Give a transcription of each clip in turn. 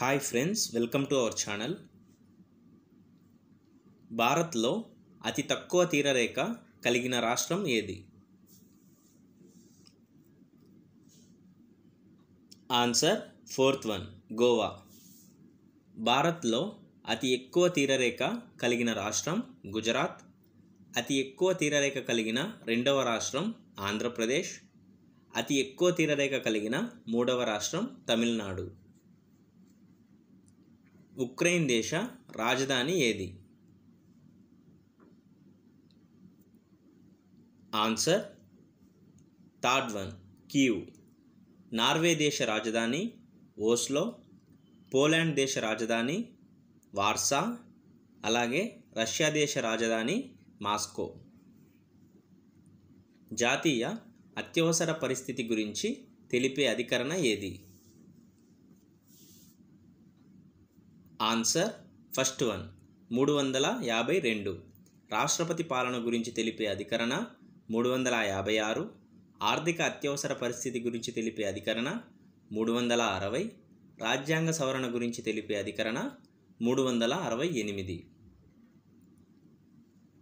hi friends welcome to our channel భారత్లో అతి తక్కువ తీరరేఖ కలిగిన రాష్ట్రం ఏది ఆన్సర్ ఫోర్త్ వన్ గోవా భారత్లో అతి ఎక్కువ తీరరేఖ కలిగిన రాష్ట్రం గుజరాత్ అతి ఎక్కువ తీరరేఖ కలిగిన రెండవ రాష్ట్రం ఆంధ్రప్రదేశ్ అతి ఎక్కువ తీరరేఖ కలిగిన మూడవ రాష్ట్రం తమిళనాడు ఉక్రెయిన్ దేశ రాజధాని ఏది ఆన్సర్ తాడ్వన్ కీవ్ నార్వే దేశ రాజధాని ఓస్లో పోలాండ్ దేశ రాజధాని వార్సా అలాగే రష్యా దేశ రాజధాని మాస్కో జాతీయ అత్యవసర పరిస్థితి గురించి తెలిపే అధికరణ ఏది ఆన్సర్ ఫస్ట్ వన్ మూడు వందల యాభై రెండు రాష్ట్రపతి పాలన గురించి తెలిపే అధికరణ మూడు వందల యాభై ఆరు ఆర్థిక అత్యవసర పరిస్థితి గురించి తెలిపే అధికరణ మూడు వందల అరవై రాజ్యాంగ సవరణ గురించి తెలిపే అధికరణ మూడు వందల అరవై ఎనిమిది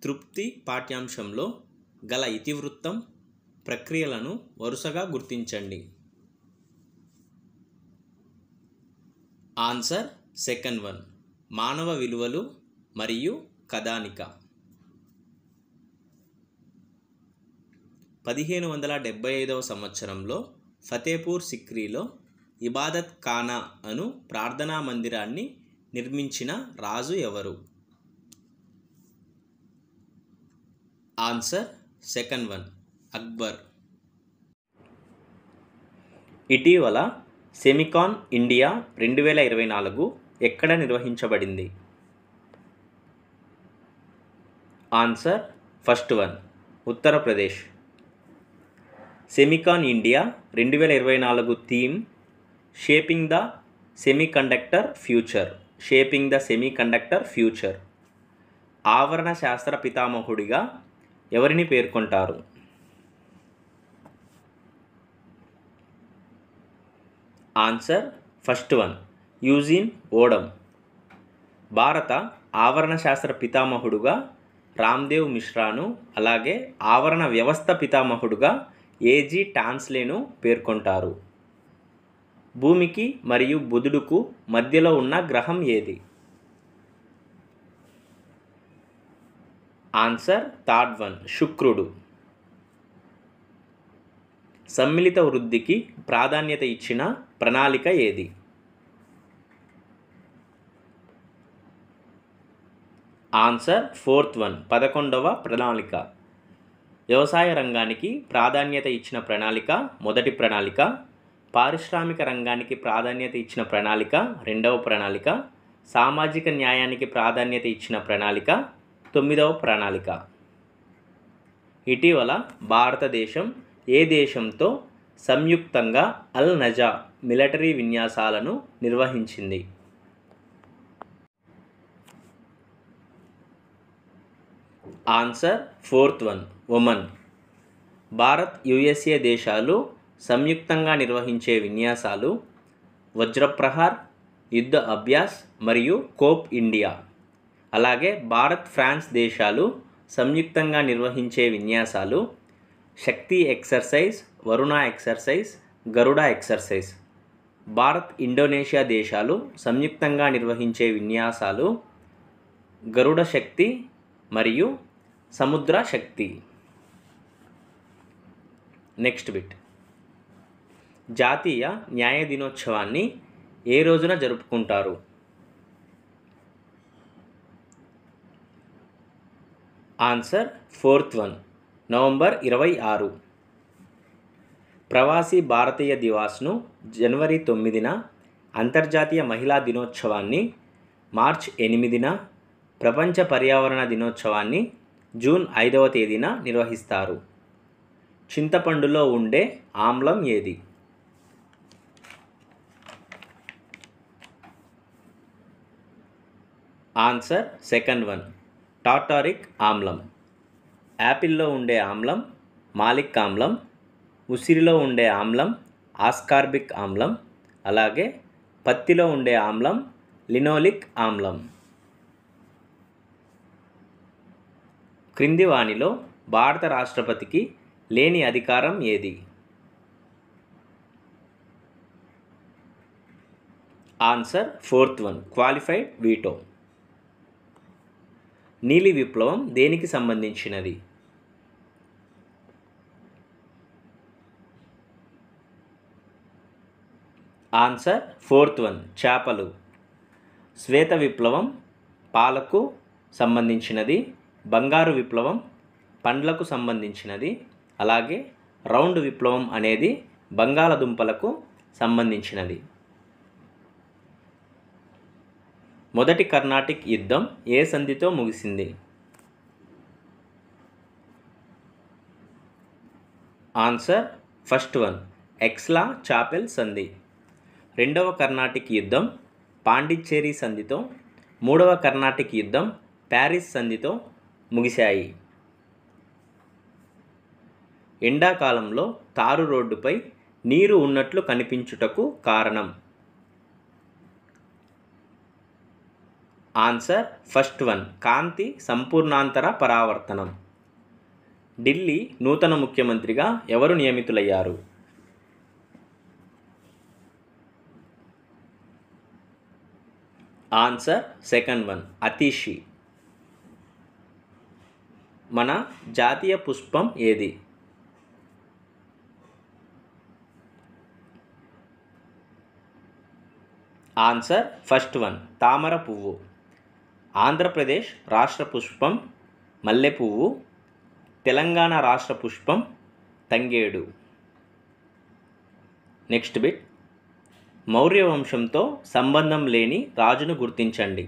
తృప్తి పాఠ్యాంశంలో గల ఇతివృత్తం ప్రక్రియలను వరుసగా గుర్తించండి ఆన్సర్ సెకండ్ వన్ మానవ విలువలు మరియు కథానిక పదిహేను వందల డెబ్బై ఐదవ సంవత్సరంలో ఫతేపూర్ సిక్రీలో ఇబాదత్ ఖానా అను ప్రార్థనా మందిరాన్ని నిర్మించిన రాజు ఎవరు ఆన్సర్ సెకండ్ వన్ అక్బర్ ఇటీవల సెమికాన్ ఇండియా రెండు వేల ఇరవై నాలుగు ఎక్కడ నిర్వహించబడింది answer first one Uttar Pradesh semicon India రెండు వేల ఇరవై నాలుగు theme shaping the semiconductor future shaping the semiconductor future ఆవరణ శాస్త్ర పితామహుడిగా ఎవరిని పేర్కొంటారు answer first one Eugene Odum భారత ఆవరణ శాస్త్ర పితామహుడుగా రామ్దేవ్ మిశ్రాను అలాగే ఆవరణ వ్యవస్థ పితామహుడుగా ఏజీ టాన్స్లేను పేర్కొంటారు భూమికి మరియు బుధుడుకు మధ్యలో ఉన్న గ్రహం ఏది ఆన్సర్ థర్డ్ వన్ శుక్రుడు సమ్మిళిత వృద్ధికి ప్రాధాన్యత ఇచ్చిన ప్రణాళిక ఏది ఆన్సర్ ఫోర్త్ వన్ పదకొండవ ప్రణాళిక వ్యవసాయ రంగానికి ప్రాధాన్యత ఇచ్చిన ప్రణాళిక మొదటి ప్రణాళిక పారిశ్రామిక రంగానికి ప్రాధాన్యత ఇచ్చిన ప్రణాళిక రెండవ ప్రణాళిక సామాజిక న్యాయానికి ప్రాధాన్యత ఇచ్చిన ప్రణాళిక తొమ్మిదవ ప్రణాళిక ఇటీవల భారతదేశం ఏ దేశంతో సంయుక్తంగా అల్ నజా మిలిటరీ విన్యాసాలను నిర్వహించింది answer fourth one Oman Bharat USA దేశాలు సంయుక్తంగా నిర్వహించే విన్యాసాలు వజ్రప్రహార్ యుద్ధ అభ్యాస్ మరియు కోప్ ఇండియా అలాగే భారత్ ఫ్రాన్స్ దేశాలు సంయుక్తంగా నిర్వహించే విన్యాసాలు Shakti exercise Varuna exercise Garuda exercise Bharat Indonesia దేశాలు సంయుక్తంగా నిర్వహించే విన్యాసాలు గరుడ శక్తి మరియు సముద్ర శక్తి నెక్స్ట్ బిట్ జాతీయ న్యాయ దినోత్సవాన్ని ఏ రోజున జరుపుకుంటారు ఆన్సర్ ఫోర్త్ వన్ నవంబర్ ఇరవై ఆరు ప్రవాసీ భారతీయ దివాస్ను జనవరి తొమ్మిదిన అంతర్జాతీయ మహిళా దినోత్సవాన్ని మార్చ్ ఎనిమిదిన ప్రపంచ పర్యావరణ దినోత్సవాన్ని జూన్ ఐదవ తేదీన నిర్వహిస్తారు చింతపండులో ఉండే ఆమ్లం ఏది ఆన్సర్ సెకండ్ వన్ టాటారిక్ ఆమ్లం యాపిల్లో ఉండే ఆమ్లం మాలిక్ ఆమ్లం ఉసిరిలో ఉండే ఆమ్లం ఆస్కార్బిక్ ఆమ్లం అలాగే పత్తిలో ఉండే ఆమ్లం లినోలిక్ ఆమ్లం క్రింది వాణిలో భారత రాష్ట్రపతికి లేని అధికారం ఏది answer fourth one qualified veto నీలి విప్లవం దేనికి సంబంధించినది ఆన్సర్ ఫోర్త్ వన్ చేపలు శ్వేత విప్లవం పాలకు సంబంధించినది బంగారు విప్లవం పండ్లకు సంబంధించినది అలాగే రౌండ్ విప్లవం అనేది బంగాళదుంపలకు సంబంధించినది మొదటి కర్ణాటిక్ యుద్ధం ఏ సంధితో ముగిసింది answer first one Aix-la-Chapelle సంధి రెండవ కర్ణాటిక్ యుద్ధం పాండిచ్చేరి సంధితో మూడవ కర్ణాటిక్ యుద్ధం ప్యారిస్ సంధితో ముగిశాయి ఎండాకాలంలో తారు రోడ్డుపై నీరు ఉన్నట్లు కనిపించుటకు కారణం ఆన్సర్ ఫస్ట్ వన్ కాంతి సంపూర్ణాంతర పరావర్తనం ఢిల్లీ నూతన ముఖ్యమంత్రిగా ఎవరు నియమితులయ్యారు ఆన్సర్ సెకండ్ వన్ అతీషి మన జాతీయ పుష్పం ఏది ఆన్సర్ ఫస్ట్ వన్ తామర పువ్వు ఆంధ్రప్రదేశ్ రాష్ట్ర పుష్పం మల్లె పువ్వు తెలంగాణ రాష్ట్ర పుష్పం తంగేడు నెక్స్ట్ బిట్ మౌర్య వంశంతో సంబంధం లేని రాజును గుర్తించండి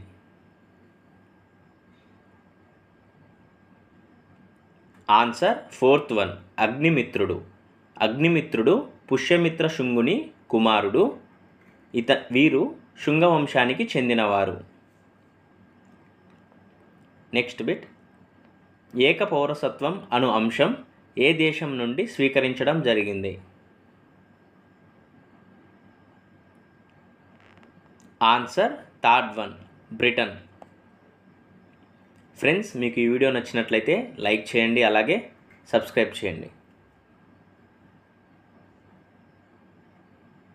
ఆన్సర్ ఫోర్త్ వన్ అగ్నిమిత్రుడు అగ్నిమిత్రుడు పుష్యమిత్ర శృంగుని కుమారుడు ఇత వీరు శృంగవంశానికి చెందినవారు నెక్స్ట్ బిట్ ఏక పౌరసత్వం అను అంశం ఏ దేశం నుండి స్వీకరించడం జరిగింది answer third one Britain friends మీకు ఈ వీడియో నచ్చినట్లయితే లైక్ చేయండి అలాగే సబ్స్క్రైబ్ చేయండి